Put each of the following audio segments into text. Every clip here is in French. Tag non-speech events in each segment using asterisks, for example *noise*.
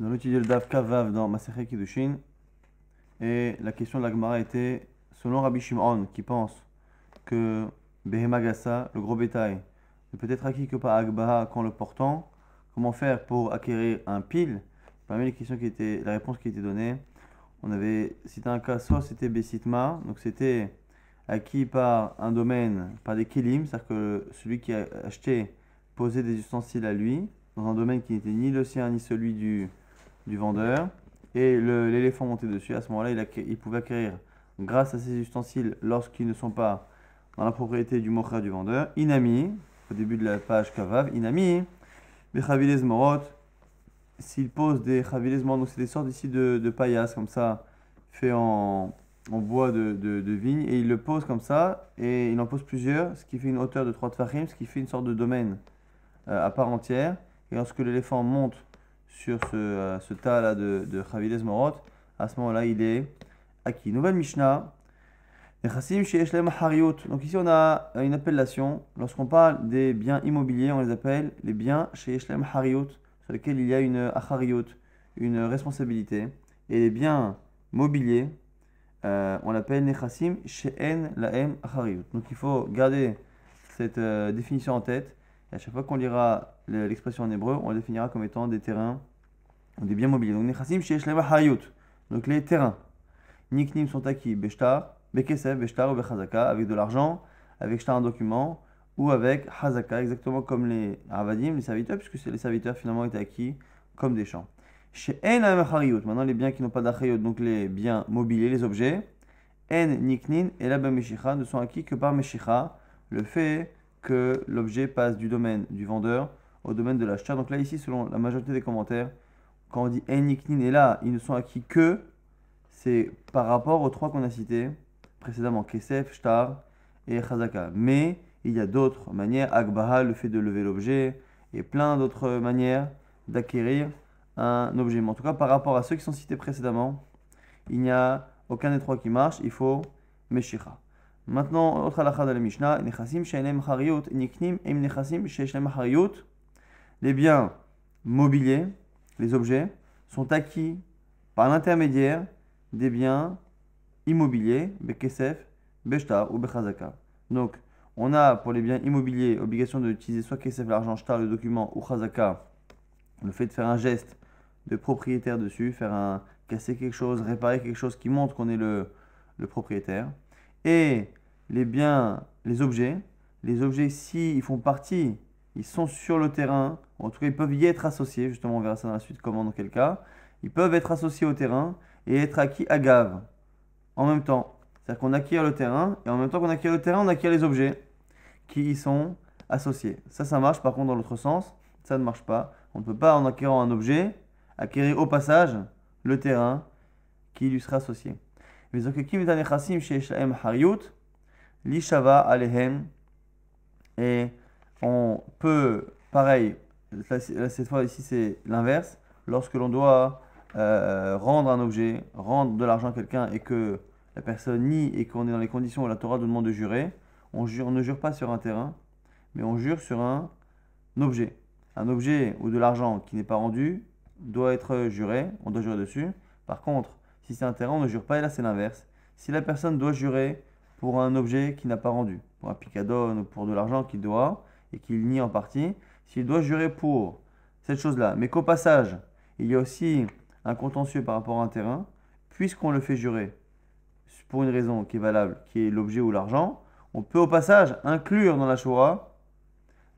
dans allons étudier le Daf Kavav dans Maserhe Kiddushin. Et la question de la était selon Rabbi Shimon, qui pense que Behemagassa, le gros bétail, ne peut être acquis que par Agbaha quand le portant, comment faire pour acquérir un pile Parmi les questions qui étaient, la réponse qui était donnée, on avait cité un cas, soit c'était Besitma, donc c'était acquis par un domaine, par des Kelim c'est-à-dire que celui qui a acheté posait des ustensiles à lui, dans un domaine qui n'était ni le sien ni celui du, du vendeur et l'éléphant monté dessus, à ce moment-là, il, pouvait acquérir, grâce à ses ustensiles, lorsqu'ils ne sont pas dans la propriété du mochra du vendeur, inami, au début de la page kavav, inami, bechavilez morot, s'il pose des chavilez morot, donc c'est des sortes ici de, de paillasses, comme ça, fait en, bois de, vigne, et il le pose comme ça, et il en pose plusieurs, ce qui fait une hauteur de 3 tfachim, ce qui fait une sorte de domaine euh, à part entière, et lorsque l'éléphant monte sur ce, euh, ce tas-là de, de Chavides Morot, à ce moment-là, il est acquis. Nouvelle Mishnah. Donc ici on a euh, une appellation. Lorsqu'on parle des biens immobiliers, on les appelle les biens chez Eshlem Hariot, sur lesquels il y a une achariot, une responsabilité. Et les biens mobiliers, euh, on l'appelle Nechasim Sheen Laem Hariot. Donc il faut garder cette définition en tête. Et à chaque fois qu'on lira l'expression en hébreu, on la définira comme étant des terrains des biens mobiliers. Donc, Donc, les terrains. Niknim sont acquis, avec de l'argent, avec un document, ou avec Hazaka, exactement comme les les serviteurs, puisque les serviteurs finalement étaient acquis comme des champs. Chez maintenant les biens qui n'ont pas d'achayot, donc les biens mobiliers, les objets, en niknin et la ne sont acquis que par meshicha, le fait que l'objet passe du domaine du vendeur au domaine de l'acheteur. Donc là, ici, selon la majorité des commentaires, quand on dit Eniknin et là, ils ne sont acquis que, c'est par rapport aux trois qu'on a cités précédemment, Kesef, Shtar et Chazaka. Mais il y a d'autres manières, Akbaha, le fait de lever l'objet, et plein d'autres manières d'acquérir un objet. Mais en tout cas, par rapport à ceux qui sont cités précédemment, il n'y a aucun des trois qui marche, il faut Meshicha maintenant, autre de la Mishnah, les biens mobiliers, les objets, sont acquis par l'intermédiaire des biens immobiliers, ou Donc, on a pour les biens immobiliers obligation d'utiliser soit Kesef, l'argent, Shtar, le document, ou le fait de faire un geste de propriétaire dessus, faire un casser quelque chose, réparer quelque chose qui montre qu'on est le propriétaire et les biens, les objets. Les objets, s'ils font partie, ils sont sur le terrain, en tout cas ils peuvent y être associés, justement on verra ça dans la suite comment, dans quel cas. Ils peuvent être associés au terrain et être acquis à gave en même temps. C'est-à-dire qu'on acquiert le terrain et en même temps qu'on acquiert le terrain, on acquiert les objets qui y sont associés. Ça, ça marche par contre dans l'autre sens, ça ne marche pas. On ne peut pas en acquérant un objet acquérir au passage le terrain qui lui sera associé. וזוקקים et on peut, pareil, cette fois ici c'est l'inverse, lorsque l'on doit euh, rendre un objet, rendre de l'argent à quelqu'un et que la personne nie et qu'on est dans les conditions où la Torah nous demande de jurer, on, ne jure pas sur un terrain, mais on jure sur un objet. Un objet ou de l'argent qui n'est pas rendu doit être juré, on doit jurer dessus. Par contre, si c'est un terrain, on ne jure pas, et là c'est l'inverse. Si la personne doit jurer pour un objet qu'il n'a pas rendu, pour un picadone ou pour de l'argent qu'il doit et qu'il nie en partie, s'il doit jurer pour cette chose-là, mais qu'au passage, il y a aussi un contentieux par rapport à un terrain, puisqu'on le fait jurer pour une raison qui est valable, qui est l'objet ou l'argent, on peut au passage inclure dans la Shoah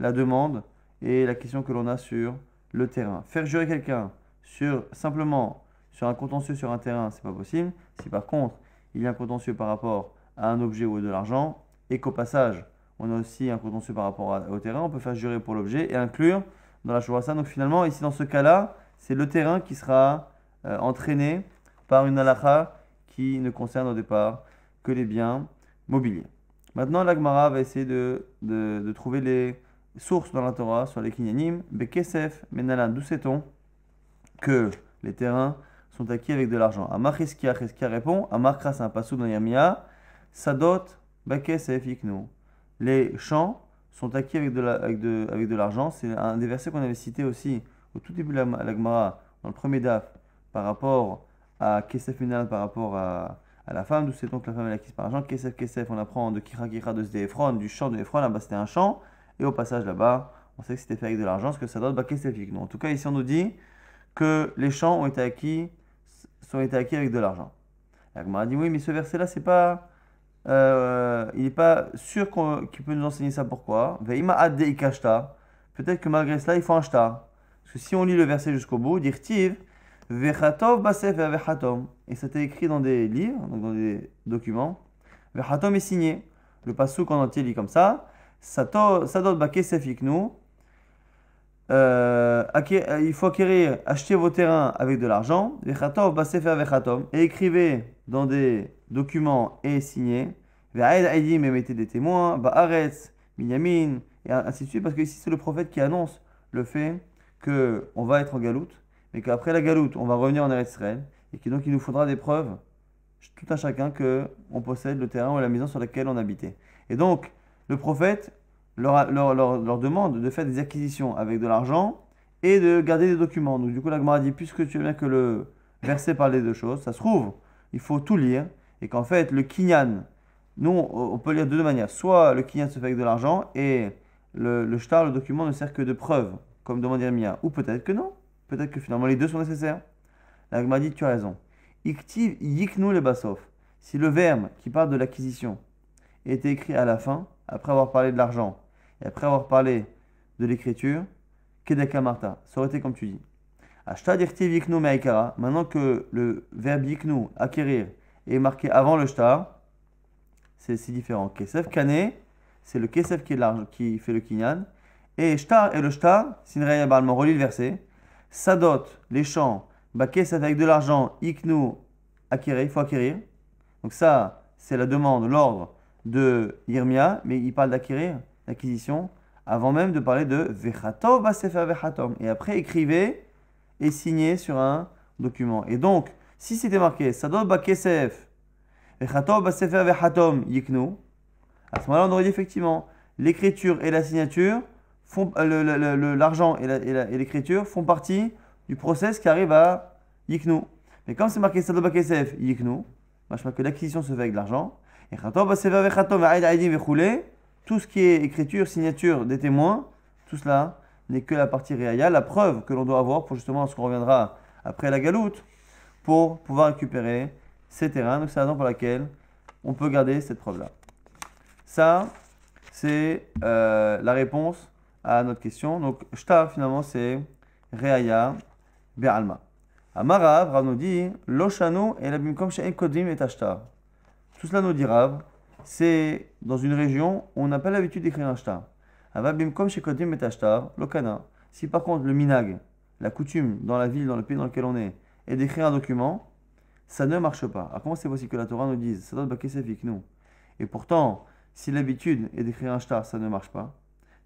la demande et la question que l'on a sur le terrain. Faire jurer quelqu'un sur simplement sur un contentieux sur un terrain, ce n'est pas possible. Si par contre, il y a un contentieux par rapport à un objet ou de l'argent, et qu'au passage, on a aussi un contentieux par rapport au terrain, on peut faire jurer pour l'objet et inclure dans la ça Donc finalement, ici dans ce cas-là, c'est le terrain qui sera euh, entraîné par une halakha qui ne concerne au départ que les biens mobiliers. Maintenant, l'Agmara va essayer de, de, trouver les sources dans la Torah sur les kinyanim. Bekesef, Menalan, d'où sait-on que les terrains sont acquis avec de l'argent. Amar Cheskia, répond Amar Kras, un passou dans Yamia, Sadot, Bakes et Les champs sont acquis avec de l'argent, c'est un des versets qu'on avait cité aussi au tout début de la, Gemara, dans le premier DAF, par rapport à Kesef Minan, par rapport à, la femme, d'où c'est donc la femme est acquise par argent. Kesef, Kesef, on apprend de Kira, Kira, de Zdefron, du champ de Efron là-bas c'était un champ, et au passage là-bas, on sait que c'était fait avec de l'argent, ce que ça ba bah, Kesef, En tout cas, ici on nous dit que les champs ont été acquis sont été acquis avec de l'argent. L'Agmara dit oui, mais ce verset-là, c'est pas, euh, il n'est pas sûr qu'il peut nous enseigner ça. Pourquoi Peut-être que malgré cela, il faut un Parce que si on lit le verset jusqu'au bout, dire tiv vechatov basef et c'était écrit dans des livres, donc dans des documents. Vechatom est signé. Le pasouk en entier lit comme ça. Sadot bakesef iknu euh, euh, il faut acquérir, acheter vos terrains avec de l'argent, et écrivez dans des documents et signez, et mettez des témoins, et ainsi de suite, parce que ici c'est le prophète qui annonce le fait que on va être en galoute, mais qu'après la galoute, on va revenir en Eretz Israël, et qu'il nous faudra des preuves, tout à chacun, que on possède le terrain ou la maison sur laquelle on habitait. Et donc, le prophète, leur, leur, leur, demande de faire des acquisitions avec de l'argent et de garder des documents. Donc, du coup, la dit puisque tu veux bien que le verset parle des deux choses, ça se trouve, il faut tout lire et qu'en fait, le kinyan, nous, on peut lire de deux manières. Soit le kinyan se fait avec de l'argent et le, le shtar, le document, ne sert que de preuve, comme demande mia Ou peut-être que non. Peut-être que finalement, les deux sont nécessaires. La dit tu as raison. yiknou le Si le verbe qui parle de l'acquisition était écrit à la fin, après avoir parlé de l'argent, et après avoir parlé de l'écriture, marta ça aurait été comme tu dis. maintenant que le verbe yiknu, acquérir, est marqué avant le shtar, c'est différent. Kesef kane, c'est le kesef qui est large, qui fait le kinyan. Et shtar et le shtar, Sinraya Balman relit le verset. Sadot, les champs, bah kesef avec de l'argent, IKNU, acquérir, il faut acquérir. Donc ça, c'est la demande, l'ordre de IRMIA, mais il parle d'acquérir l'acquisition, avant même de parler de Vechatov Vechatom. Et après, écrivez et signez sur un document. Et donc, si c'était marqué Sadot Bakesef, Vechatom à ce moment-là, on aurait dit effectivement l'écriture et la signature, font, euh, l'argent et l'écriture font partie du process qui arrive à Yiknu. Mais comme c'est marqué Sadot je crois que l'acquisition se fait avec l'argent. Et Vechatom tout ce qui est écriture, signature des témoins, tout cela n'est que la partie réaïa, la preuve que l'on doit avoir pour justement ce qu'on reviendra après la galoute, pour pouvoir récupérer ces terrains. Donc c'est la raison pour laquelle on peut garder cette preuve-là. Ça, c'est euh, la réponse à notre question. Donc shta finalement c'est réaïa be'alma. Amarav, Rav nous dit, lo et la bimkom kodim et ashtar. Tout cela nous dit Rav, c'est dans une région où on n'a pas l'habitude d'écrire un shtar. comme chez l'okana. Si par contre le minag, la coutume dans la ville, dans le pays dans lequel on est, est d'écrire un document, ça ne marche pas. Alors comment c'est possible que la Torah nous dise ça doit être nous Et pourtant, si l'habitude est d'écrire un shtar, ça ne marche pas.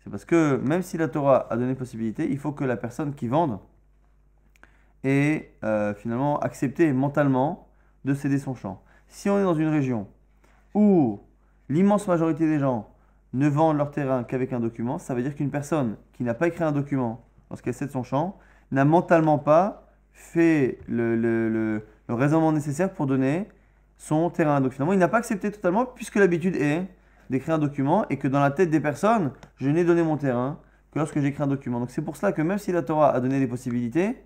C'est parce que même si la Torah a donné possibilité, il faut que la personne qui vende ait euh, finalement accepté mentalement de céder son champ. Si on est dans une région où l'immense majorité des gens ne vendent leur terrain qu'avec un document, ça veut dire qu'une personne qui n'a pas écrit un document lorsqu'elle cède son champ n'a mentalement pas fait le, raisonnement nécessaire pour donner son terrain. Donc finalement, il n'a pas accepté totalement puisque l'habitude est d'écrire un document et que dans la tête des personnes, je n'ai donné mon terrain que lorsque j'écris un document. Donc c'est pour cela que même si la Torah a donné des possibilités,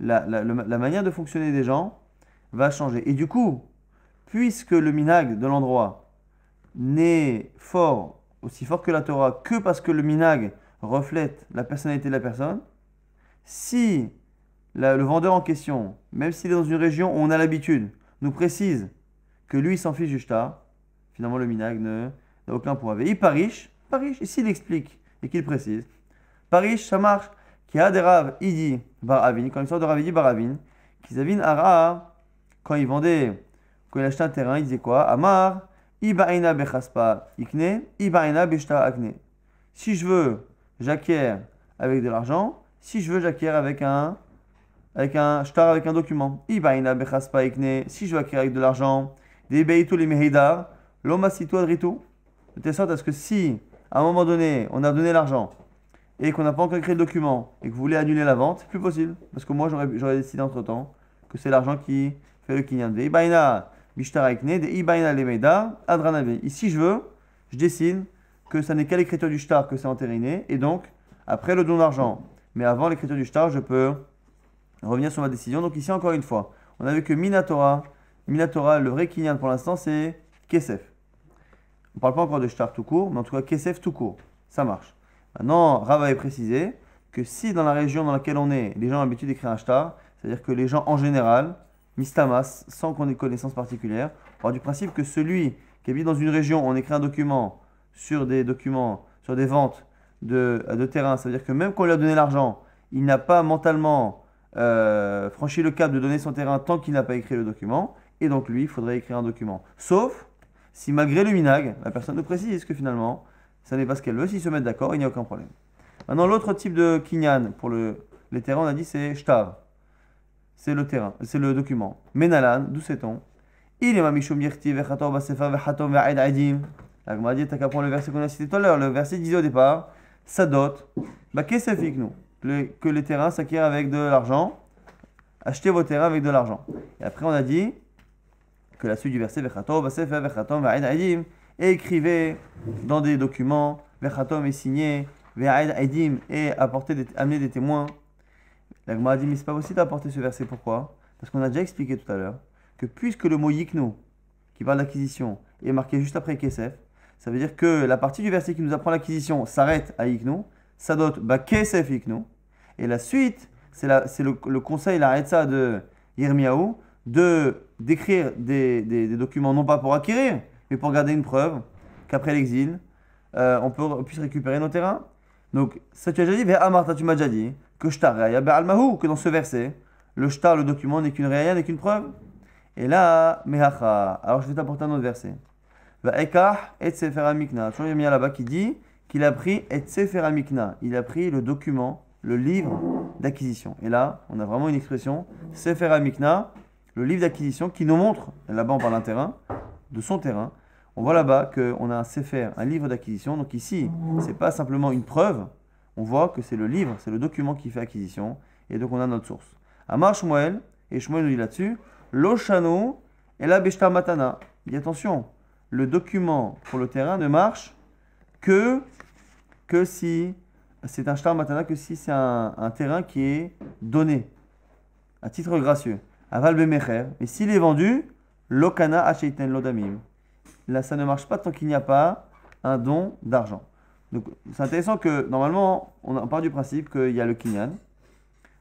la, la manière de fonctionner des gens va changer. Et du coup, puisque le minag de l'endroit n'est fort, aussi fort que la Torah, que parce que le minag reflète la personnalité de la personne, si le vendeur en question, même s'il est dans une région où on a l'habitude, nous précise que lui s'en fiche du shtar, finalement le minag n'a aucun point. Et Parish, Parish, et il explique et qu'il précise, Parish, ça marche, qui a des raves, il dit, Baravin, quand il sort de Ravidi Baravin, qu'ils avinent Ara, quand il vendait, quand il achetait un terrain, il disait quoi Amar, Ibaina bechaspa ikne, ibaina akne. Si je veux, j'acquiers avec de l'argent. Si je veux, j'acquiers avec un avec un avec un document. Ibaina ikne. Si je veux acquérir avec de l'argent, des les mehidar, adritu. De telle sorte à ce que si, à un moment donné, on a donné l'argent et qu'on n'a pas encore créé le document et que vous voulez annuler la vente, c'est plus possible. Parce que moi, j'aurais décidé entre temps que c'est l'argent qui fait le kinyan. Ibaina Ici, je veux, je dessine que ça n'est qu'à l'écriture du shtar que c'est entériné, et donc, après le don d'argent, mais avant l'écriture du shtar, je peux revenir sur ma décision. Donc ici, encore une fois, on a vu que Minatora, Minatora le vrai Kinyan pour l'instant, c'est Kesef. On ne parle pas encore de shtar tout court, mais en tout cas, Kesef tout court. Ça marche. Maintenant, Rava est précisé que si dans la région dans laquelle on est, les gens ont l'habitude d'écrire un shtar, c'est-à-dire que les gens en général, Mistamas, sans qu'on ait connaissance particulière. Or, du principe que celui qui habite dans une région, on écrit un document sur des documents, sur des ventes de, de terrain, c'est à dire que même qu'on lui a donné l'argent, il n'a pas mentalement euh, franchi le cap de donner son terrain tant qu'il n'a pas écrit le document. Et donc, lui, il faudrait écrire un document. Sauf si, malgré le minag, la personne nous précise que finalement, ça n'est pas ce qu'elle veut. S'ils se mettent d'accord, il n'y a aucun problème. Maintenant, l'autre type de kinyan pour le, les terrains, on a dit, c'est shtar c'est le terrain, c'est le document. Menalan, d'où sait-on Il est a yirti vechatom basefa vechato ve'aid adim. La Gemara t'as qu'à prendre le verset qu'on a cité tout à l'heure. Le verset disait au départ, sadot, bah qu'est-ce que nous le, Que les terrains s'acquièrent avec de l'argent. Achetez vos terrains avec de l'argent. Et après, on a dit que la suite du verset, vechatom basefa vechato ve'aid adim. Et écrivez dans des documents, vechato et signé, ve'aid adim, et apportez des, amenez des témoins. La Gemara dit, mais c'est pas possible d'apporter ce verset. Pourquoi Parce qu'on a déjà expliqué tout à l'heure que puisque le mot yikno, qui parle d'acquisition, est marqué juste après kesef, ça veut dire que la partie du verset qui nous apprend l'acquisition s'arrête à yikno, sadot bah kesef yikno, et la suite, c'est le, le, conseil, la ça de Yirmiyahu, de d'écrire des, documents non pas pour acquérir, mais pour garder une preuve qu'après l'exil, euh, on, puisse récupérer nos terrains. Donc, ça tu as déjà dit, Amarta, tu m'as déjà dit, que que dans ce verset, le le document, n'est qu'une réaïa, n'est qu'une preuve. Et là, Alors je vais t'apporter un autre verset. Va ekah et sefer il y a là-bas qui dit qu'il a pris et sefer Il a pris le document, le livre d'acquisition. Et là, on a vraiment une expression, sefer le livre d'acquisition qui nous montre, là-bas on parle d'un terrain, de son terrain. On voit là-bas qu'on a un sefer, un livre d'acquisition. Donc ici, c'est pas simplement une preuve, on voit que c'est le livre, c'est le document qui fait acquisition, et donc on a notre source. marche Shmuel, et Shmuel nous dit là-dessus, Loshano et la Beshta Matana. dit, attention, le document pour le terrain ne marche que, que si c'est un shtar matana, que si c'est un, terrain qui est donné à titre gracieux. à Mecher. Mais s'il est vendu, lokana acheiten lodamim. Là, ça ne marche pas tant qu'il n'y a pas un don d'argent c'est intéressant que, normalement, on part du principe qu'il y a le Kinyan,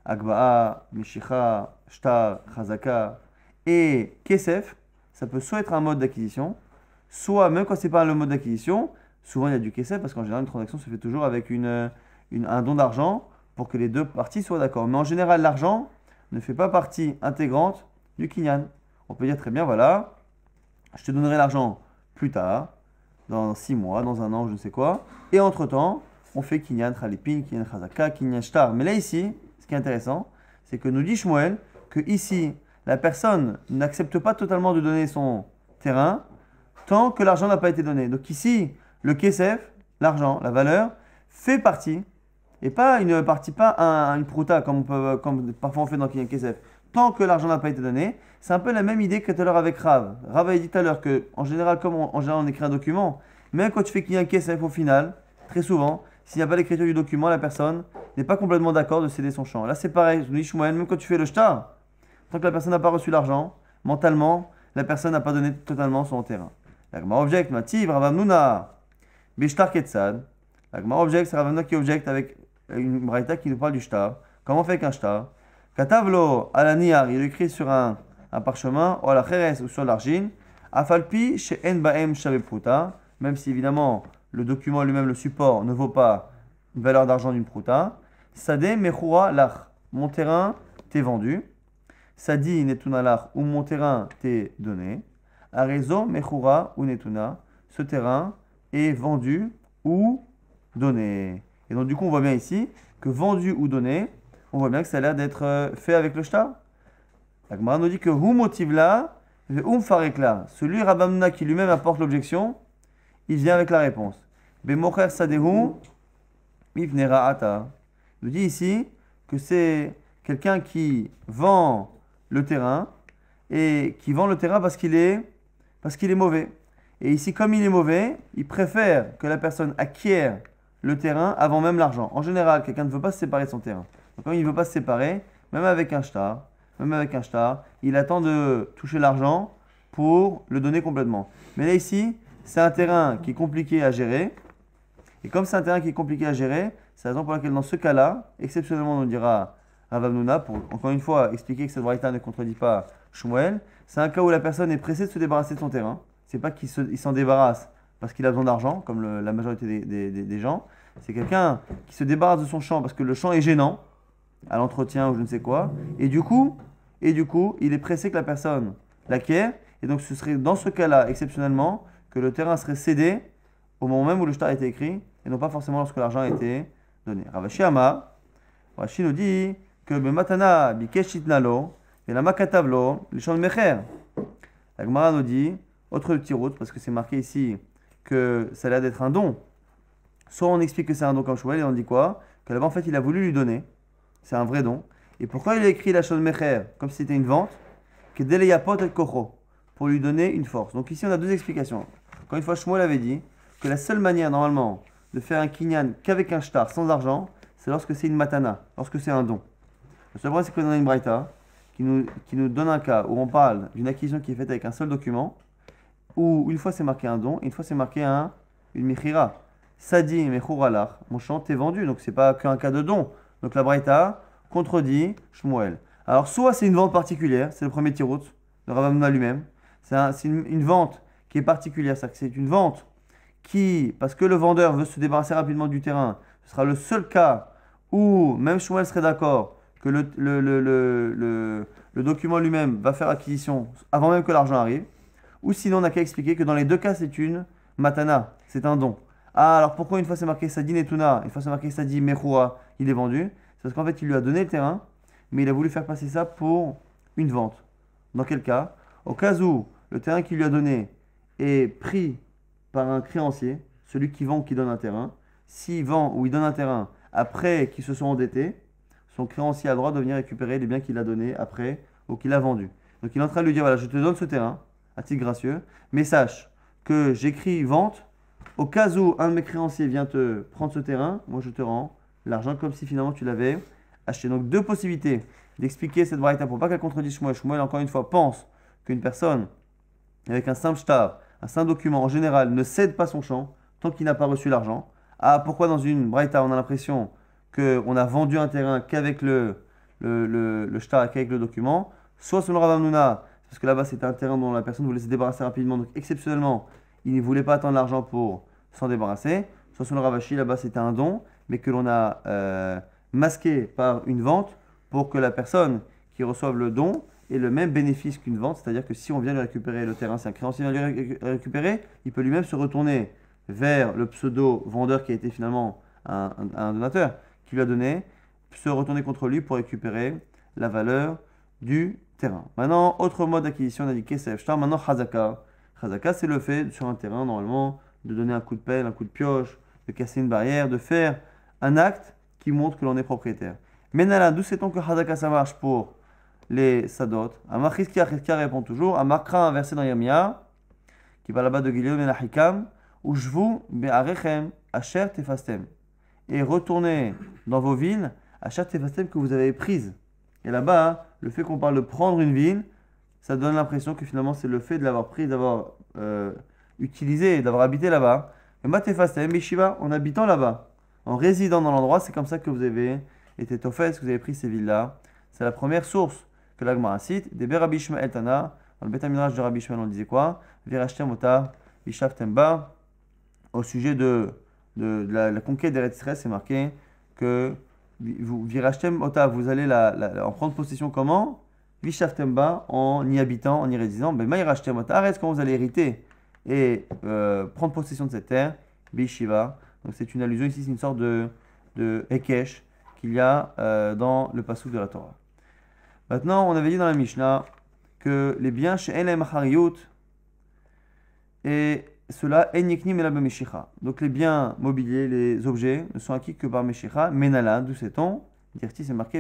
Akba'a, Mishicha, Shtar, Chazaka et Kesef. Ça peut soit être un mode d'acquisition, soit, même quand n'est pas le mode d'acquisition, souvent il y a du Kesef parce qu'en général, une transaction se fait toujours avec un don d'argent pour que les deux parties soient d'accord. Mais en général, l'argent ne fait pas partie intégrante du Kinyan. On peut dire très bien, voilà, je te donnerai l'argent plus tard, dans 6 mois, dans un an, je ne sais quoi. Et entre-temps, on fait Kinyan Khalipin, Kinyan Khazaka, Kinyan Shtar. Mais là, ici, ce qui est intéressant, c'est que nous dit Shmuel que ici, la personne n'accepte pas totalement de donner son terrain tant que l'argent n'a pas été donné. Donc ici, le kesef, l'argent, la valeur, fait partie, et pas une partie, pas un, une prouta comme, comme parfois on fait dans Kinyan Kesef tant que l'argent n'a pas été donné. C'est un peu la même idée que tout à l'heure avec Rav. Rav a dit tout à l'heure que, en général, comme on, en on écrit un document, même quand tu fais qu'il y a un caisse final, très souvent, s'il n'y a pas l'écriture du document, la personne n'est pas complètement d'accord de céder son champ. Là, c'est pareil, même quand tu fais le shtar, tant que la personne n'a pas reçu l'argent, mentalement, la personne n'a pas donné totalement son terrain. La object, ma Mativ, Ravamnuna, Bishtar Ketsad. La object, object, c'est qui object avec une braïta qui nous parle du shtar. Comment on fait un shtar Katavlo alaniar, il écrit sur un, parchemin, ou la ou sur l'argile, afalpi chez Enbaem Pruta, même si évidemment le document lui-même, le support, ne vaut pas une valeur d'argent d'une prouta. Sade Mechura Lach, mon terrain t'est vendu. Sadi Netuna Lach, ou mon terrain t'est donné. Arezo Mechura ou Netuna, ce terrain est vendu ou donné. Et donc du coup on voit bien ici que vendu ou donné, on voit bien que ça a l'air d'être euh, fait avec le La L'agmara nous dit que Hum Hum » Celui Rabamna qui lui-même apporte l'objection, il vient avec la réponse. ata. Il nous dit ici que c'est quelqu'un qui vend le terrain et qui vend le terrain parce qu'il est, parce qu'il est mauvais. Et ici, comme il est mauvais, il préfère que la personne acquiert le terrain avant même l'argent. En général, quelqu'un ne veut pas se séparer de son terrain. Donc il ne veut pas se séparer, même avec un shtar, même avec un il attend de toucher l'argent pour le donner complètement. Mais là ici, c'est un terrain qui est compliqué à gérer. Et comme c'est un terrain qui est compliqué à gérer, c'est la raison pour laquelle dans ce cas-là, exceptionnellement, on dira à pour encore une fois expliquer que cette variété ne contredit pas Shmuel, c'est un cas où la personne est pressée de se débarrasser de son terrain. C'est pas qu'il s'en débarrasse parce qu'il a besoin d'argent, comme la majorité des gens. C'est quelqu'un qui se débarrasse de son champ parce que le champ est gênant à l'entretien ou je ne sais quoi. Et du coup, et du coup, il est pressé que la personne l'acquiert. Et donc, ce serait dans ce cas-là, exceptionnellement, que le terrain serait cédé au moment même où le shtar a été écrit, et non pas forcément lorsque l'argent a été donné. Ravashi Ama, Ravashi nous dit que le bikeshitnalo, makatavlo, le de Mecher. La nous dit, autre petit route, parce que c'est marqué ici que ça a l'air d'être un don. Soit on explique que c'est un don comme Chouel, et on dit quoi Que là-bas, en fait, il a voulu lui donner c'est un vrai don. Et pourquoi il a écrit la chose Mecher comme si c'était une vente Que Deleyapot et Kocho, pour lui donner une force. Donc ici, on a deux explications. Quand une fois, Shmuel avait dit que la seule manière, normalement, de faire un kinyan qu'avec un shtar, sans argent, c'est lorsque c'est une matana, lorsque c'est un don. Le seul problème, c'est que a une braïta, qui nous, donne un cas où on parle d'une acquisition qui est faite avec un seul document, où une fois c'est marqué un don, une fois c'est marqué un, une mechira. Sadi alar, mon chant est vendu, donc c'est pas qu'un cas de don. Donc la Braïta contredit Shmuel. Alors soit c'est une vente particulière, c'est le premier tirout de Ravamna lui-même. C'est une, vente qui est particulière, cest à c'est une vente qui, parce que le vendeur veut se débarrasser rapidement du terrain, ce sera le seul cas où même Shmuel serait d'accord que le, document lui-même va faire acquisition avant même que l'argent arrive. Ou sinon, on n'a qu'à expliquer que dans les deux cas, c'est une matana, c'est un don. Ah, alors pourquoi une fois c'est marqué Sadi Netuna, une fois c'est marqué Sadi Mechua il est vendu C'est parce qu'en fait, il lui a donné le terrain, mais il a voulu faire passer ça pour une vente. Dans quel cas Au cas où le terrain qu'il lui a donné est pris par un créancier, celui qui vend ou qui donne un terrain, s'il vend ou il donne un terrain après qu'ils se sont endettés, son créancier a le droit de venir récupérer les biens qu'il a donnés après ou qu'il a vendu. Donc il est en train de lui dire voilà, je te donne ce terrain à titre gracieux, mais sache que j'écris vente. Au cas où un de mes créanciers vient te prendre ce terrain, moi je te rends l'argent comme si finalement tu l'avais acheté. Donc deux possibilités d'expliquer cette braïta pour pas qu'elle contredise Shmuel. Shmuel, encore une fois, pense qu'une personne avec un simple star, un simple document en général, ne cède pas son champ tant qu'il n'a pas reçu l'argent. Ah, pourquoi dans une braïta on a l'impression qu'on a vendu un terrain qu'avec le, le, le, le qu'avec le document Soit selon Rav parce que là-bas c'était un terrain dont la personne voulait se débarrasser rapidement, donc exceptionnellement, il ne voulait pas attendre l'argent pour s'en débarrasser. Soit selon Ravashi, là-bas c'était un don, mais que l'on a euh, masqué par une vente pour que la personne qui reçoive le don ait le même bénéfice qu'une vente, c'est-à-dire que si on vient lui récupérer le terrain, c'est un créancier vient lui récupérer, il peut lui-même se retourner vers le pseudo-vendeur qui a été finalement un, donateur, qui lui a donné, se retourner contre lui pour récupérer la valeur du terrain. Maintenant, autre mode d'acquisition indiqué, c'est Maintenant, Hazaka. Hazaka, c'est le fait, sur un terrain, normalement, de donner un coup de pelle, un coup de pioche, de casser une barrière, de faire un acte qui montre que l'on est propriétaire. Menala, d'où sait-on que Hadaka ça marche pour les Sadot Amar répond toujours. Amar a un dans Yamia, qui va là-bas de Guillaume et Nahikam, où je vous be'arechem, asher tefastem. Et retournez dans vos villes, asher tefastem que vous avez prises. Et là-bas, hein, le fait qu'on parle de prendre une ville, ça donne l'impression que finalement c'est le fait de l'avoir prise, d'avoir euh, utilisé, d'avoir habité là-bas. Et ma tefastem, en habitant là-bas en résidant dans l'endroit. C'est comme ça que vous avez été fait que vous avez pris ces villes-là. C'est la première source que l'agma cite. Des dans le minage de Rabbi on disait quoi Au sujet de, la, la, conquête des c'est marqué que vous, vous allez en prendre possession comment Temba, en y habitant, en y résidant. Ben, Ota, arrête quand vous allez hériter et euh, prendre possession de cette terre, Bishiva, donc c'est une allusion ici, c'est une sorte de, de qu'il y a euh, dans le passouk de la Torah. Maintenant, on avait dit dans la Mishnah que les biens chez Elem et cela, Eniknim Donc les biens mobiliers, les objets, ne sont acquis que par Meshicha, Menala, d'où c'est on Dirti, c'est marqué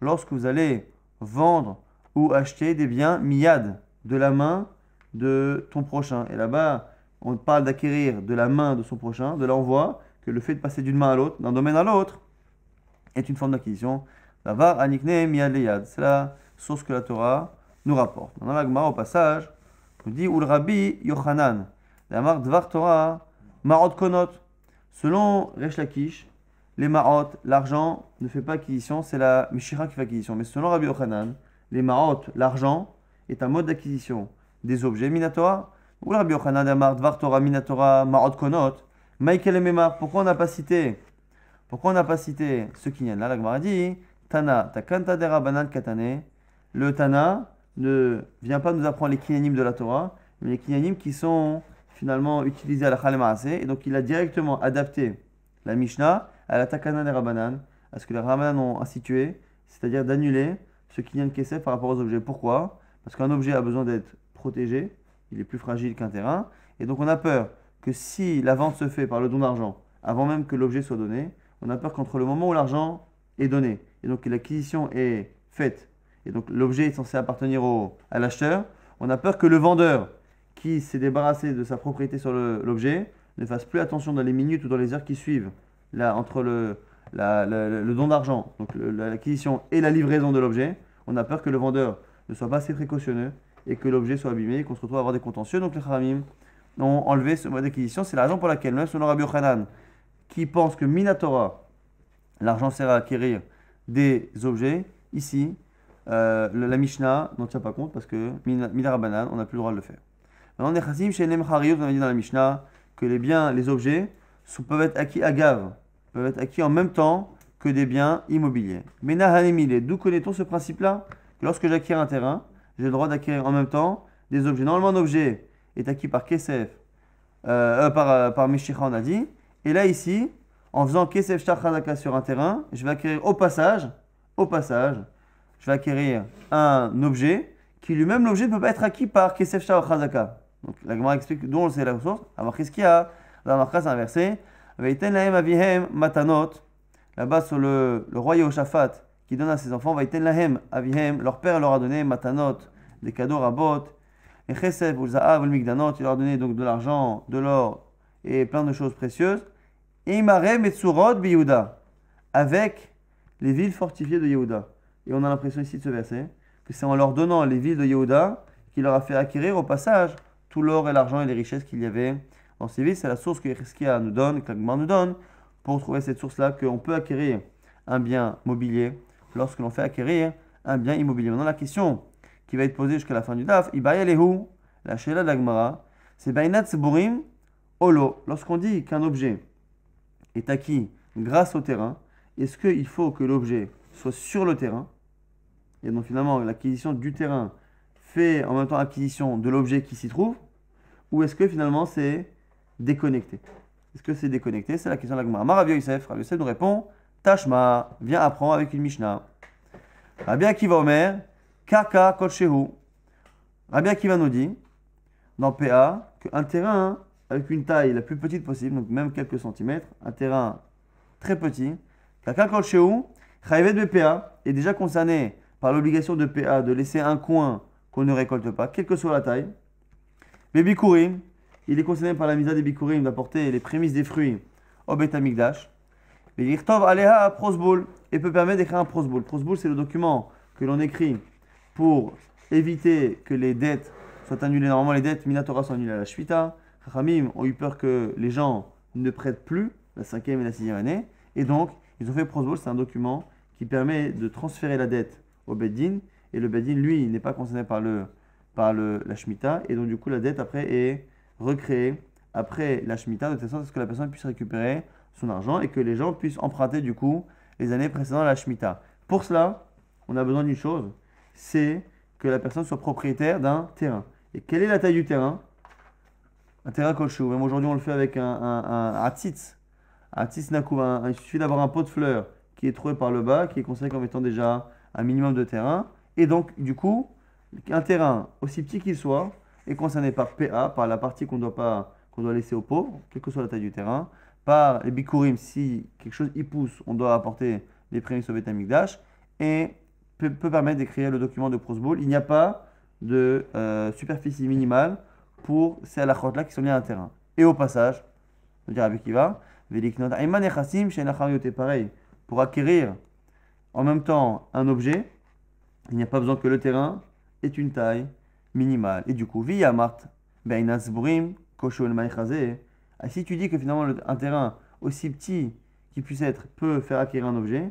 Lorsque vous allez vendre ou acheter des biens, Miyad, de la main de ton prochain. Et là-bas, on parle d'acquérir de la main de son prochain, de l'envoi, que le fait de passer d'une main à l'autre, d'un domaine à l'autre, est une forme d'acquisition. C'est la source que la Torah nous rapporte. Dans l'Agmara, au passage, on dit "Oul Rabbi Yochanan, la marque Dvar Torah, Marot Konot. Selon Resh Lakish, les Marot, l'argent ne fait pas acquisition, c'est la Mishira qui fait acquisition. Mais selon Rabbi Yochanan, les Marot, l'argent, est un mode d'acquisition des objets minatoires Rabbi Yochanan Dvar Torah, Minatora, Marot Konot, Michael pourquoi on n'a pas cité Pourquoi on n'a pas cité ce qui y a La Gemara Tana, Takanta derabanan Katane. Le Tana ne vient pas nous apprendre les kinyanim de la Torah, mais les kinyanim qui sont finalement utilisés à la Khalemase. Et donc il a directement adapté la Mishnah à la Takana de à ce que les Ramanan ont institué, c'est-à-dire d'annuler ce kinyan Kesef par rapport aux objets. Pourquoi Parce qu'un objet a besoin d'être protégé il est plus fragile qu'un terrain. Et donc on a peur que si la vente se fait par le don d'argent, avant même que l'objet soit donné, on a peur qu'entre le moment où l'argent est donné, et donc l'acquisition est faite, et donc l'objet est censé appartenir au, à l'acheteur, on a peur que le vendeur qui s'est débarrassé de sa propriété sur l'objet ne fasse plus attention dans les minutes ou dans les heures qui suivent, entre le, le don d'argent, donc l'acquisition et la livraison de l'objet, on a peur que le vendeur ne soit pas assez précautionneux et que l'objet soit abîmé qu'on se retrouve à avoir des contentieux. Donc les Haramim ont enlevé ce mode d'acquisition. C'est la raison pour laquelle, même selon Rabbi qui pense que Minatora, l'argent sert à acquérir des objets, ici, euh, la Mishnah n'en tient pas compte parce que Minarabanan, on n'a plus le droit de le faire. Maintenant, Khazim, chez on a dit dans la Mishnah que les biens, les objets, peuvent être acquis à gave, peuvent être acquis en même temps que des biens immobiliers. Mais d'où connaît-on ce principe-là Que lorsque j'acquiers un terrain, j'ai le droit d'acquérir en même temps des objets. Normalement, un objet est acquis par Kesef, euh, euh, par, euh, par on a dit. Et là, ici, en faisant Kesef Khadaka sur un terrain, je vais acquérir au passage, au passage, je vais acquérir un objet qui lui-même, l'objet, ne peut pas être acquis par Kesef Khadaka. Donc, la Gemara explique d'où sait la source. Alors, qu'est-ce qu'il a La c'est inversé. Veiten matanot. Là-bas, sur le, le Shafat qui donne à ses enfants, Lahem, Avihem, leur père leur a donné Matanot, des cadeaux rabot, et Chesef, il leur a donné donc de l'argent, de l'or et plein de choses précieuses. Et Imare Metsurot biyuda avec les villes fortifiées de Yehuda. Et on a l'impression ici de ce verset que c'est en leur donnant les villes de Yehuda qu'il leur a fait acquérir au passage tout l'or et l'argent et les richesses qu'il y avait en ces villes. C'est la source que Hirskia nous donne, que nous donne, pour trouver cette source-là qu'on peut acquérir un bien mobilier lorsque l'on fait acquérir un bien immobilier. Maintenant, la question qui va être posée jusqu'à la fin du DAF, la Sheila d'Agmara, c'est Bainat Olo. Lorsqu'on dit qu'un objet est acquis grâce au terrain, est-ce qu'il faut que l'objet soit sur le terrain Et donc finalement, l'acquisition du terrain fait en même temps acquisition de l'objet qui s'y trouve Ou est-ce que finalement c'est déconnecté Est-ce que c'est déconnecté C'est la question de la Maravio Youssef, nous répond Tashma, viens apprendre avec une Mishnah. Rabbi Akiva Omer, Kaka Kolchehu. Rabbi Akiva nous dit, dans PA, qu'un terrain avec une taille la plus petite possible, donc même quelques centimètres, un terrain très petit, Kaka Kolchehu, Chayevet de PA, est déjà concerné par l'obligation de PA de laisser un coin qu'on ne récolte pas, quelle que soit la taille. Les il est concerné par la mise des Bikurim d'apporter les prémices des fruits au et peut permettre d'écrire un prosboul. Prosboul, c'est le document que l'on écrit pour éviter que les dettes soient annulées. Normalement, les dettes Minatora sont annulées à la Shvita. Khamim ont eu peur que les gens ne prêtent plus la cinquième et la sixième année. Et donc, ils ont fait prosboul, c'est un document qui permet de transférer la dette au Beddin. Et le Beddin, lui, n'est pas concerné par, le, par la Shvita. Et donc, du coup, la dette après est recréée après la shmita de telle sorte que la personne puisse récupérer son argent et que les gens puissent emprunter du coup les années précédentes à la Shemitah. Pour cela, on a besoin d'une chose, c'est que la personne soit propriétaire d'un terrain. Et quelle est la taille du terrain Un terrain colchou. Même aujourd'hui, on le fait avec un, un, un il suffit d'avoir un pot de fleurs qui est trouvé par le bas, qui est considéré comme étant déjà un minimum de terrain. Et donc, du coup, un terrain, aussi petit qu'il soit, est concerné par PA, par la partie qu'on doit, doit laisser aux pauvres, quelle que soit la taille du terrain par les Bikurim, si quelque chose y pousse, on doit apporter des prémices au Betamikdash, et peut, permettre d'écrire le document de Prosboul. Il n'y a pas de euh, superficie minimale pour ces la là qui sont liés à un terrain. Et au passage, je dire avec qui pour acquérir en même temps un objet, il n'y a pas besoin que le terrain ait une taille minimale. Et du coup, Via Mart, ben Burim, Koshon Maïchazé, ah, si tu dis que finalement un terrain aussi petit qu'il puisse être peut faire acquérir un objet,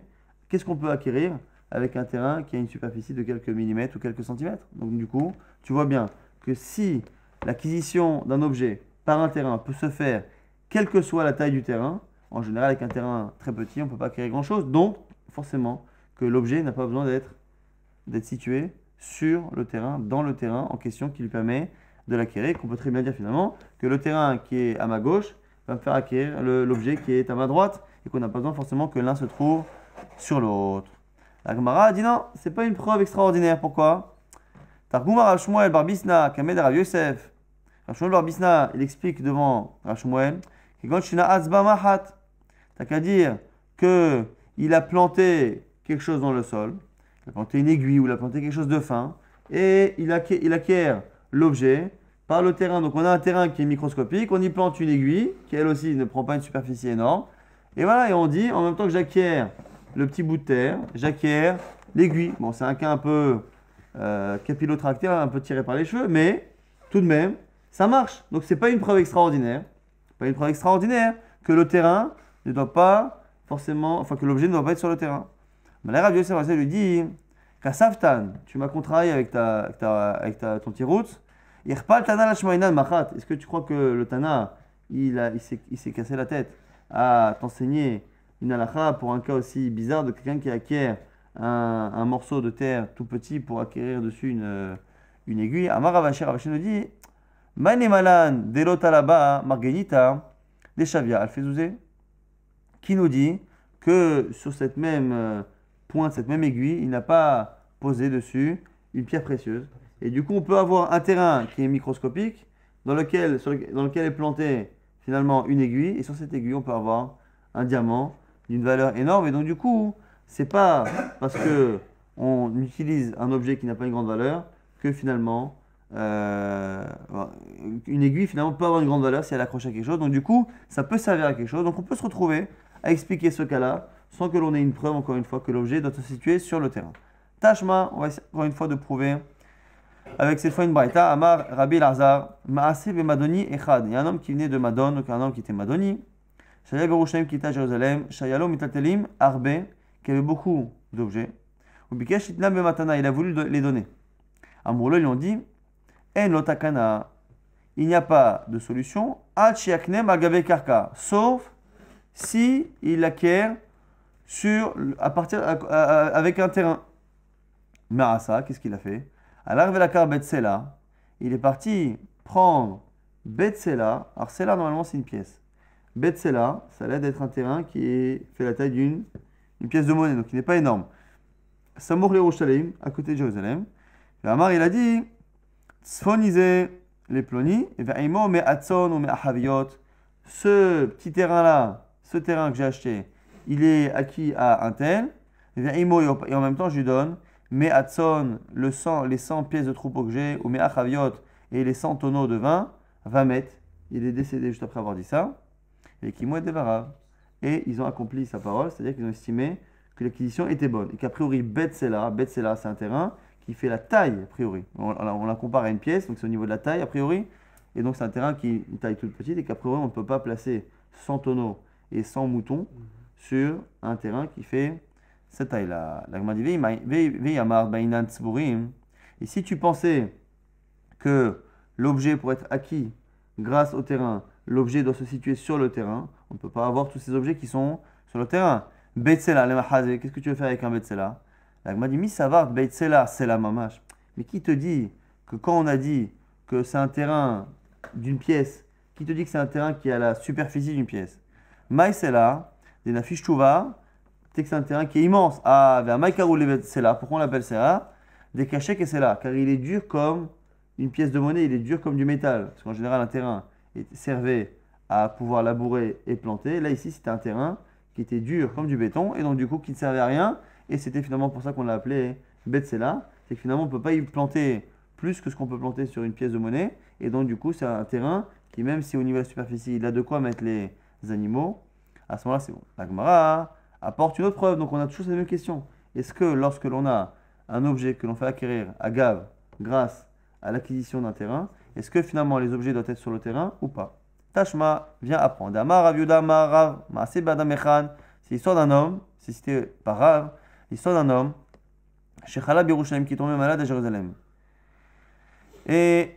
qu'est-ce qu'on peut acquérir avec un terrain qui a une superficie de quelques millimètres ou quelques centimètres Donc du coup, tu vois bien que si l'acquisition d'un objet par un terrain peut se faire quelle que soit la taille du terrain, en général avec un terrain très petit, on ne peut pas acquérir grand-chose, donc forcément que l'objet n'a pas besoin d'être situé sur le terrain, dans le terrain en question qui lui permet de l'acquérir, qu'on peut très bien dire finalement que le terrain qui est à ma gauche va me faire acquérir l'objet qui est à ma droite et qu'on n'a pas besoin forcément que l'un se trouve sur l'autre. La Gemara dit non, c'est pas une preuve extraordinaire. Pourquoi Rachmuel Barbisna Rav Yosef. Barbisna, il explique devant Rachmuel Mahat. T'as qu'à dire que il a planté quelque chose dans le sol, il a planté une aiguille ou il a planté quelque chose de fin, et il il acquiert l'objet par le terrain. Donc on a un terrain qui est microscopique, on y plante une aiguille qui elle aussi ne prend pas une superficie énorme. Et voilà, et on dit en même temps que j'acquiers le petit bout de terre, j'acquiers l'aiguille. Bon, c'est un cas un peu euh, un peu tiré par les cheveux, mais tout de même, ça marche. Donc c'est pas une preuve extraordinaire, pas une preuve extraordinaire que le terrain ne doit pas forcément, enfin que l'objet ne doit pas être sur le terrain. Mais la Dieu lui dit Kasavtan, tu m'as contrarié avec, ta, avec, ta, ton tirout. Irpal Tana Est-ce que tu crois que le Tana, il, a, il s'est cassé la tête à t'enseigner une alakha pour un cas aussi bizarre de quelqu'un qui acquiert un, un, morceau de terre tout petit pour acquérir dessus une, une aiguille Amar Avacher nous dit qui nous dit que sur cette même euh, pointe, cette même aiguille, il n'a pas posé dessus une pierre précieuse. Et du coup, on peut avoir un terrain qui est microscopique, dans lequel, est plantée finalement une aiguille, et sur cette aiguille, on peut avoir un diamant d'une valeur énorme. Et donc, du coup, c'est pas parce que on utilise un objet qui n'a pas une grande valeur que finalement, euh, une aiguille finalement peut avoir une grande valeur si elle accroche à quelque chose. Donc, du coup, ça peut servir à quelque chose. Donc, on peut se retrouver à expliquer ce cas-là sans que l'on ait une preuve, encore une fois, que l'objet doit se situer sur le terrain. Tashma, on va essayer encore une fois de prouver, avec cette fois une braïta, Amar Rabbi Lazar, Maaseh et Madoni Echad. Il y a un homme qui venait de Madone, donc un homme qui était Madoni, Shaya Berushem qui était à Jérusalem, Shayalo Mitatelim Arbe, qui avait beaucoup d'objets, Ubikesh Itnam Matana, il a voulu les donner. ils lui ont dit, En eh, lotakana, il n'y a pas de solution, Achiaknem Agave Karka, sauf si il acquiert sur, à partir, avec un terrain. Marassa, qu'est-ce qu'il a fait À l'arrivée la il est parti prendre Betsela. Alors, Sela, normalement, c'est une pièce. Betsela, ça l'aide d'être un terrain qui est, fait la taille d'une une pièce de monnaie, donc il n'est pas énorme. Samour Yerushalayim, à côté de Jérusalem. Amar, il a dit les plonies et Atson ou Ahaviot. Ce petit terrain-là, ce terrain que j'ai acheté, il est acquis à un tel, et en même temps je lui donne Mais le les 100 pièces de troupeau que j'ai, ou mes achaviot, et les 100 tonneaux de vin, va mètres. Il est décédé juste après avoir dit ça, et qui et des Et ils ont accompli sa parole, c'est-à-dire qu'ils ont estimé que l'acquisition était bonne, et qu'a priori, Betzela, c'est un terrain qui fait la taille, a priori. On, la compare à une pièce, donc c'est au niveau de la taille, a priori. Et donc c'est un terrain qui est une taille toute petite et qu'a priori on ne peut pas placer 100 tonneaux et 100 moutons sur un terrain qui fait cette taille-là. Et si tu pensais que l'objet pour être acquis grâce au terrain, l'objet doit se situer sur le terrain, on ne peut pas avoir tous ces objets qui sont sur le terrain. Betsela, qu'est-ce que tu veux faire avec un Betsela L'agma dit Betsela, c'est la mamache Mais qui te dit que quand on a dit que c'est un terrain d'une pièce, qui te dit que c'est un terrain qui a la superficie d'une pièce Maïsela, des Nafish c'est un terrain qui est immense. Ah, vers c'est là. pourquoi on l'appelle là Des cachets et là, car il est dur comme une pièce de monnaie, il est dur comme du métal. Parce qu'en général, un terrain est servait à pouvoir labourer et planter. Là, ici, c'était un terrain qui était dur comme du béton, et donc du coup, qui ne servait à rien. Et c'était finalement pour ça qu'on l'a appelé Betsela. C'est que finalement, on ne peut pas y planter plus que ce qu'on peut planter sur une pièce de monnaie. Et donc, du coup, c'est un terrain qui, même si au niveau de la superficie, il a de quoi mettre les animaux, à ce moment-là, c'est bon. La apporte une autre preuve, donc on a toujours cette même question. Est-ce que lorsque l'on a un objet que l'on fait acquérir à Gav grâce à l'acquisition d'un terrain, est-ce que finalement les objets doivent être sur le terrain ou pas Tashma vient apprendre. Amar c'est l'histoire d'un homme, c'est cité par Rav, l'histoire d'un homme, Shechala qui est tombé malade à Jérusalem. Et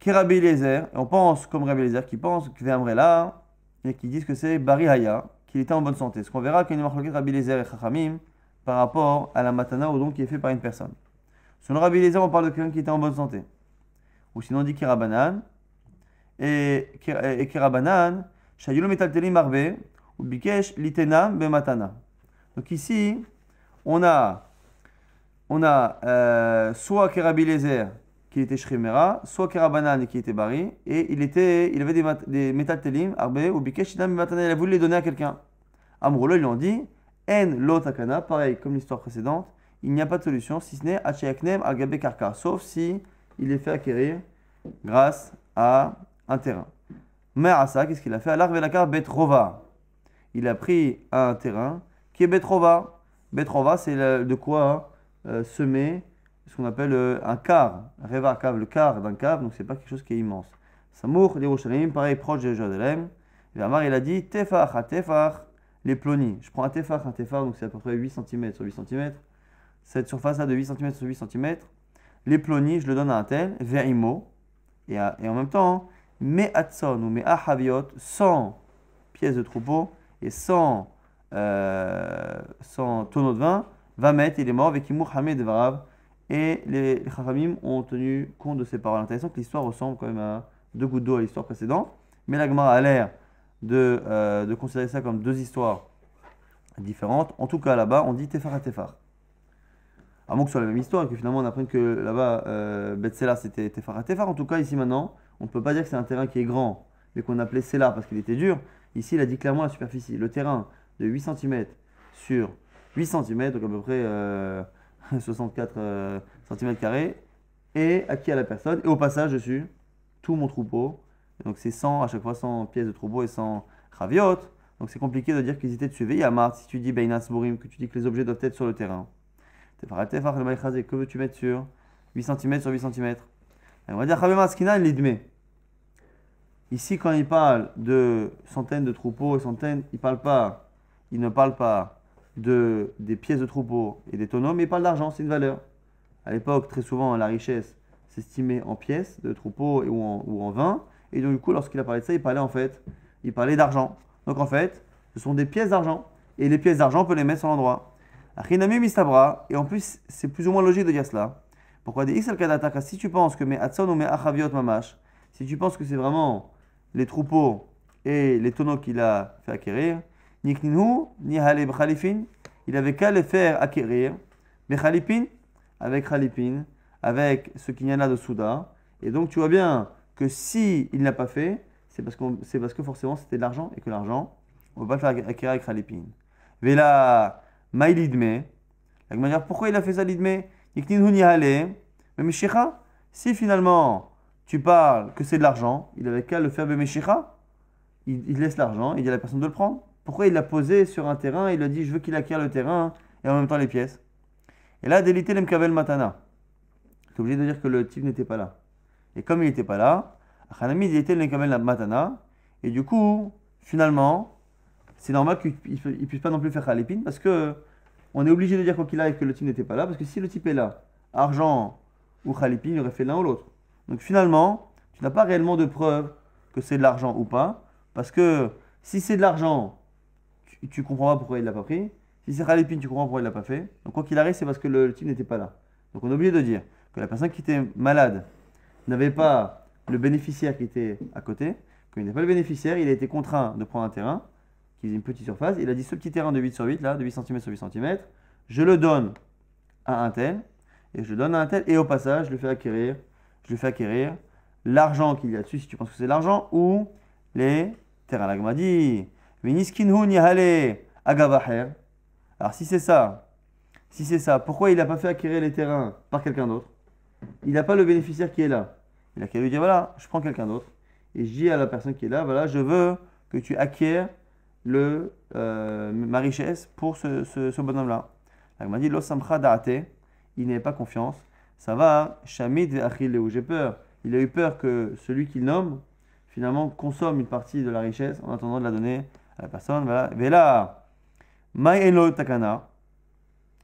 qui Rabbi Eliezer, on pense comme Rabbi Eliezer qui pense que Amrela, et qui disent que c'est Bari Haya, qu'il était en bonne santé. Ce qu'on verra qu'il y a une Rabbi Lezer et Chachamim par rapport à la matana ou don qui est fait par une personne. Selon Rabbi on parle de quelqu'un qui était en bonne santé. Ou sinon on dit Kirabanan. Et, et Kirabanan, Shayulo Metalteli Marbe, ou Bikesh Litena Matana. Donc ici, on a, on a euh, soit que qui était Shremera, soit Kerabanan qui était Bari, et il, était, il avait des, des métatélim, Arbe, ou il a voulu les donner à quelqu'un. Amroulo, ils lui dit, En Lotakana, pareil comme l'histoire précédente, il n'y a pas de solution si ce n'est Achayaknem Karka, sauf si il les fait acquérir grâce à un terrain. Mais à ça, qu'est-ce qu'il a fait la Betrova. Il a pris un terrain qui est Betrova. Betrova, c'est de quoi hein, euh, semer ce qu'on appelle euh, un quart, reva le quart d'un cave, donc c'est pas quelque chose qui est immense. Samour, l'Irushalayim, pareil, proche de Jérusalem. Et Amar, il a dit Tefar, à les plonies, Je prends un Tefar, un Tefar, donc c'est à peu près 8 cm sur 8 cm. Cette surface-là de 8 cm sur 8 cm, les plonies, je le donne à un tel, Verimo. et, en même temps, Me'atson ou achaviot, sans pièces de troupeau et sans euh, tonneau de vin, va mettre, il est mort, avec imur Hamed Varav, et les Chachamim ont tenu compte de ces paroles. Intéressant que l'histoire ressemble quand même à deux gouttes d'eau à l'histoire précédente. Mais la Gemara a l'air de, euh, de, considérer ça comme deux histoires différentes. En tout cas, là-bas, on dit Tefar à Tefar. À moins que ce soit la même histoire et que finalement on apprenne que là-bas, euh, sela c'était Tefar à Tefar. En tout cas, ici maintenant, on ne peut pas dire que c'est un terrain qui est grand, mais qu'on appelait Sela parce qu'il était dur. Ici, il a dit clairement la superficie. Le terrain de 8 cm sur 8 cm, donc à peu près. Euh, 64 *laughs* euh, centimètres cm et à qui à la personne. Et au passage dessus, tout mon troupeau. Donc c'est 100, à chaque fois 100 pièces de troupeau et 100 raviotes. Donc c'est compliqué de dire qu'ils étaient à Mart si tu dis Beinas Morim, que tu dis que les objets doivent être sur le terrain. Que veux-tu mettre sur 8 cm sur 8 cm On va dire Ici, quand il parle de centaines de troupeaux et centaines, il, parle pas, il ne parle pas des pièces de troupeau et des tonneaux, mais pas parle d'argent, c'est une valeur. À l'époque, très souvent, la richesse s'estimait en pièces de troupeau ou en, ou vin. Et donc, du coup, lorsqu'il a parlé de ça, il parlait en fait, il parlait d'argent. Donc, en fait, ce sont des pièces d'argent. Et les pièces d'argent, on peut les mettre sur l'endroit. Et en plus, c'est plus ou moins logique de dire cela. Pourquoi des Si tu penses que mais atson ou mamash, si tu penses que c'est vraiment les troupeaux et les tonneaux qu'il a fait acquérir, ni ni Khalifin. Il avait qu'à le faire acquérir, mais avec Khalipin, avec ce qu'il y en a de Souda. Et donc tu vois bien que si il n'a pas fait, c'est parce, parce, que forcément c'était de l'argent et que l'argent, on ne peut pas le faire acquérir avec Khalipin. Vela Maïlidme, la pourquoi il a fait ça l'idme ni mais si finalement tu parles que c'est de l'argent, il avait qu'à le faire Meshicha, il, il laisse l'argent, il dit à la personne de le prendre. Pourquoi il l'a posé sur un terrain Il a dit, je veux qu'il acquiert le terrain et en même temps les pièces. Et là, délité l'emkavel matana. C'est obligé de dire que le type n'était pas là. Et comme il n'était pas là, Hanami délité l'emkavel matana. Et du coup, finalement, c'est normal qu'il ne puisse pas non plus faire Khalépine parce que on est obligé de dire quoi qu'il arrive que le type n'était pas là. Parce que si le type est là, argent ou Khalépine, il aurait fait l'un ou l'autre. Donc finalement, tu n'as pas réellement de preuve que c'est de l'argent ou pas. Parce que si c'est de l'argent, tu comprends pas pourquoi il l'a pas pris. Si c'est l'épine, tu comprends pourquoi il l'a pas fait. Donc quoi qu'il arrive, c'est parce que le, le type n'était pas là. Donc on a oublié de dire que la personne qui était malade n'avait pas le bénéficiaire qui était à côté. Quand il pas le bénéficiaire, il a été contraint de prendre un terrain qui faisait une petite surface. Il a dit ce petit terrain de 8 sur 8, là, de 8 cm sur 8 cm, je le donne à un tel, et je le donne à un tel, et au passage, je le fais acquérir, je lui fais acquérir l'argent qu'il y a dessus, si tu penses que c'est l'argent, ou les terrains. La dit alors si c'est ça, si c'est ça, pourquoi il n'a pas fait acquérir les terrains par quelqu'un d'autre Il n'a pas le bénéficiaire qui est là. Il a qu'à lui dire voilà, je prends quelqu'un d'autre et je dis à la personne qui est là voilà, je veux que tu acquières le, euh, ma richesse pour ce, bonhomme-là. La m'a dit il n'avait pas confiance. Ça va, Shamid où j'ai peur. Il a eu peur que celui qu'il nomme, finalement, consomme une partie de la richesse en attendant de la donner la personne. Voilà. Mais là, Maï Takana.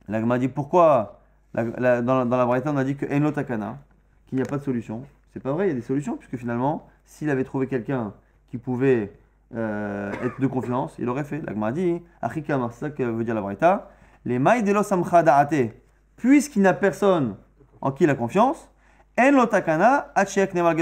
L'agma dit pourquoi dans, la, dans la on a dit que Enlo Takana, qu'il n'y a pas de solution. C'est pas vrai, il y a des solutions, puisque finalement, s'il avait trouvé quelqu'un qui pouvait euh, être de confiance, il aurait fait. La L'agma dit, ça que veut dire la Braïta, les Maï de ate puisqu'il n'a personne en qui il a confiance, Enlo Takana, Nemal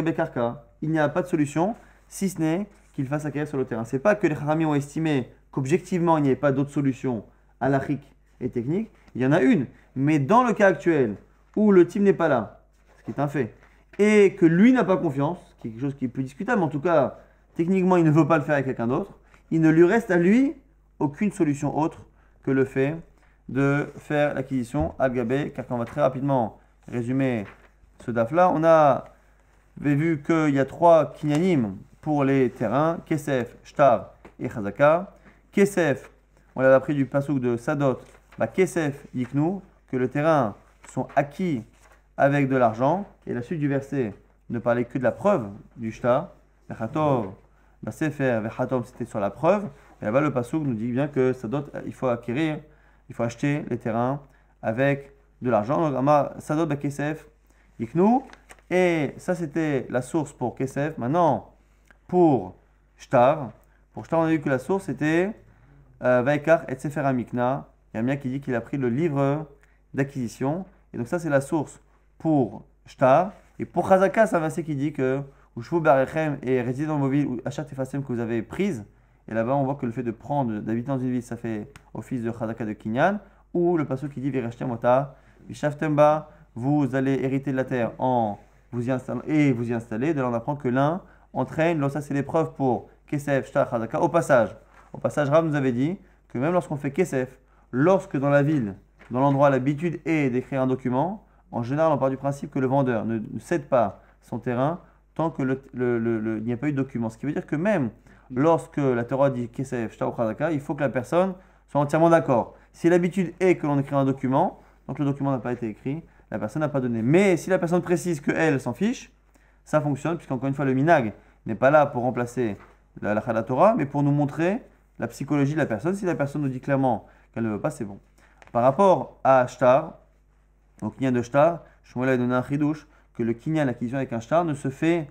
Il n'y a pas de solution, si ce n'est qu'il fasse acquérir sur le terrain. C'est pas que les Harami ont estimé qu'objectivement il n'y avait pas d'autre solution à l'afrique et technique. Il y en a une. Mais dans le cas actuel où le team n'est pas là, ce qui est un fait, et que lui n'a pas confiance, qui est quelque chose qui est plus discutable, en tout cas, techniquement il ne veut pas le faire avec quelqu'un d'autre, il ne lui reste à lui aucune solution autre que le fait de faire l'acquisition à gabé car on va très rapidement résumer ce DAF là, on a, vu qu'il y a trois kinyanim pour les terrains, Kesef, Shtar et Chazaka. Kesef, on l'a appris du pasouk de Sadot, bah, Kesef, Yiknou, que le terrain sont acquis avec de l'argent. Et la suite du verset ne parlait que de la preuve du Shtar. Vechatov, bah, c'était sur la preuve. Et là-bas, le pasouk nous dit bien que Sadot, euh, il faut acquérir, il faut acheter les terrains avec de l'argent. Donc, Sadot, bah, Kesef, Yiknou. Et ça, c'était la source pour Kesef. Maintenant, pour Shtar. Pour Shtar, on a vu que la source était euh, Vaikar et Sefer Amikna. Il y a un qui dit qu'il a pris le livre d'acquisition. Et donc ça, c'est la source pour Shtar. Et pour Khazaka c'est un qui dit que Ushvu Barechem est résident mobile ou Achat que vous avez prise. Et là-bas, on voit que le fait de prendre, d'habiter dans une ville, ça fait office de Khazaka de Kinyan. Ou le passage qui dit Virechtem Mota, Vishaftemba, vous allez hériter de la terre en vous y et vous y installer. De là, on apprend que l'un on traîne. ça, c'est l'épreuve pour Kesef, Shtar, Hazaka. Au passage, au passage, Rav nous avait dit que même lorsqu'on fait Kesef, lorsque dans la ville, dans l'endroit, l'habitude est d'écrire un document, en général, on part du principe que le vendeur ne, cède pas son terrain tant qu'il le, n'y a pas eu de document. Ce qui veut dire que même lorsque la Torah dit Kesef, Shtar, Hazaka, il faut que la personne soit entièrement d'accord. Si l'habitude est que l'on écrit un document, donc le document n'a pas été écrit, la personne n'a pas donné. Mais si la personne précise qu'elle s'en fiche, ça fonctionne, puisqu'encore une fois, le minag n'est pas là pour remplacer la, la Torah, mais pour nous montrer la psychologie de la personne. Si la personne nous dit clairement qu'elle ne veut pas, c'est bon. Par rapport à Ashtar, au kinyan de Shtar, Shmuel donner un que le kinyan, l'acquisition avec un Shtar, ne se fait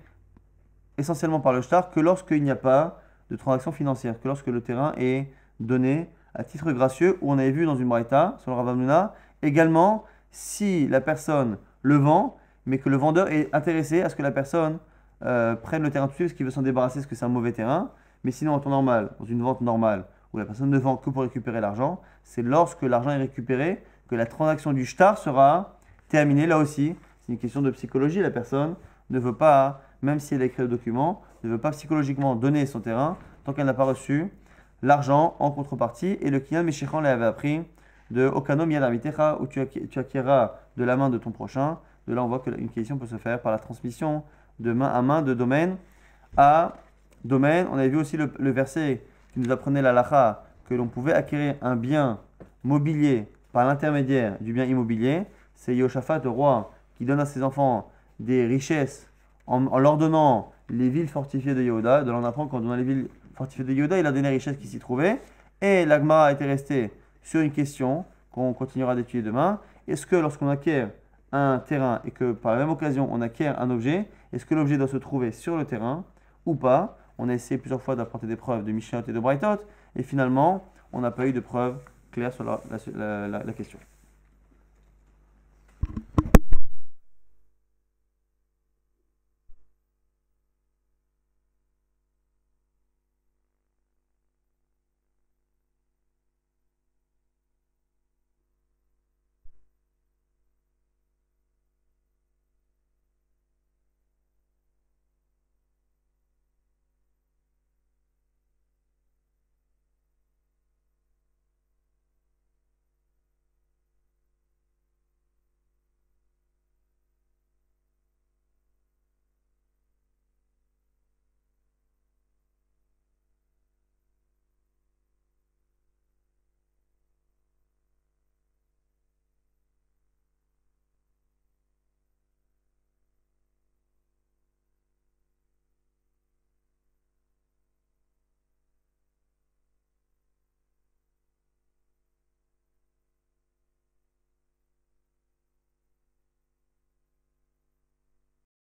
essentiellement par le Ashtar que lorsqu'il n'y a pas de transaction financière, que lorsque le terrain est donné à titre gracieux, où on avait vu dans une braïta, sur le Ravamuna, également si la personne le vend mais que le vendeur est intéressé à ce que la personne euh, prenne le terrain de suite parce qu'il veut s'en débarrasser parce que c'est un mauvais terrain. Mais sinon, en temps normal, dans une vente normale, où la personne ne vend que pour récupérer l'argent, c'est lorsque l'argent est récupéré que la transaction du shtar sera terminée. Là aussi, c'est une question de psychologie. La personne ne veut pas, même si elle a écrit le document, ne veut pas psychologiquement donner son terrain tant qu'elle n'a pas reçu l'argent en contrepartie. Et le client Meshichan l'avait appris de Okano Miyadamitecha, où tu acquéras de la main de ton prochain de là, on voit qu'une question peut se faire par la transmission de main à main, de domaine à domaine. On avait vu aussi le, verset qui nous apprenait la lacha, que l'on pouvait acquérir un bien mobilier par l'intermédiaire du bien immobilier. C'est Yoshafat, le roi, qui donne à ses enfants des richesses en, leur donnant les villes fortifiées de Yehuda. De leur apprend qu'en donnant les villes fortifiées de Yehuda, il a donné les richesses qui s'y trouvaient. Et l'Agmara était resté sur une question qu'on continuera d'étudier demain. Est-ce que lorsqu'on acquiert un terrain et que par la même occasion on acquiert un objet, est-ce que l'objet doit se trouver sur le terrain ou pas On a essayé plusieurs fois d'apporter des preuves de Michelin et de Brightot et finalement on n'a pas eu de preuves claires sur la question.